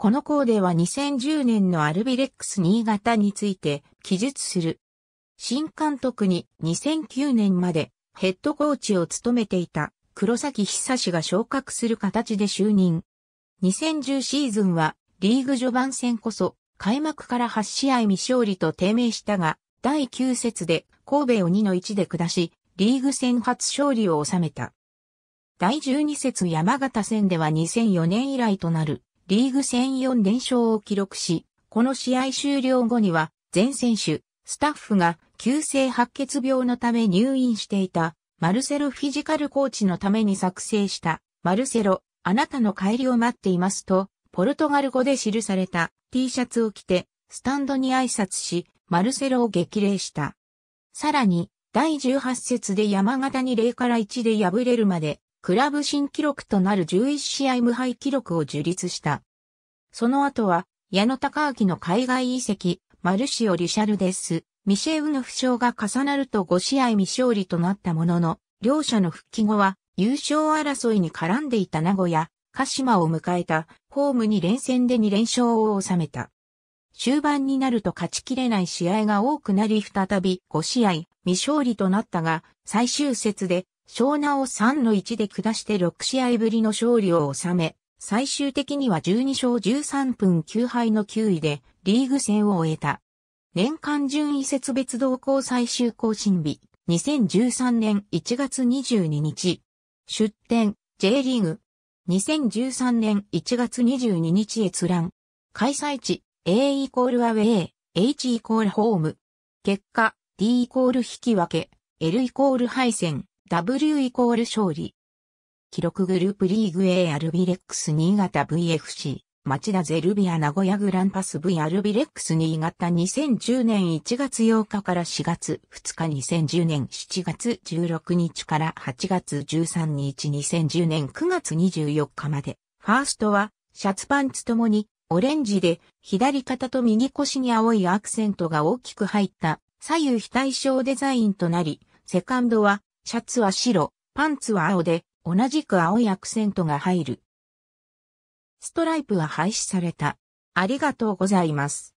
この項では2010年のアルビレックス新潟について記述する。新監督に2009年までヘッドコーチを務めていた黒崎久氏が昇格する形で就任。2010シーズンはリーグ序盤戦こそ開幕から8試合未勝利と低迷したが、第9節で神戸を2の1で下し、リーグ戦初勝利を収めた。第12節山形戦では2004年以来となるリーグ戦4連勝を記録し、この試合終了後には、全選手、スタッフが急性白血病のため入院していた、マルセロフィジカルコーチのために作成した、マルセロ、あなたの帰りを待っていますと、ポルトガル語で記された T シャツを着て、スタンドに挨拶し、マルセロを激励した。さらに、第18節で山形に0から1で敗れるまで、クラブ新記録となる11試合無敗記録を樹立した。その後は、矢野隆明の海外移籍、マルシオ・リシャルデス、ミシェウの負傷が重なると5試合未勝利となったものの、両者の復帰後は優勝争いに絡んでいた名古屋、鹿島を迎えたホームに連戦で2連勝を収めた。終盤になると勝ちきれない試合が多くなり再び5試合未勝利となったが最終節で湘南を3の1で下して6試合ぶりの勝利を収め、最終的には12勝13分9敗の9位でリーグ戦を終えた。年間順位節別動向最終更新日、2013年1月22日。出展、J リーグ。2013年1月22日閲覧。開催地、A イコールアウェイ、H イコールホーム。結果、D イコール引き分け、L イコール敗戦。W イコール勝利。記録グループリーグ A アルビレックス新潟 VFC、町田ゼルビア名古屋グランパス V アルビレックス新潟2010年1月8日から4月2日2010年7月16日から8月13日2010年9月24日まで、ファーストはシャツパンツともにオレンジで左肩と右腰に青いアクセントが大きく入った左右非対称デザインとなり、セカンドはシャツは白、パンツは青で、同じく青いアクセントが入る。ストライプは廃止された。ありがとうございます。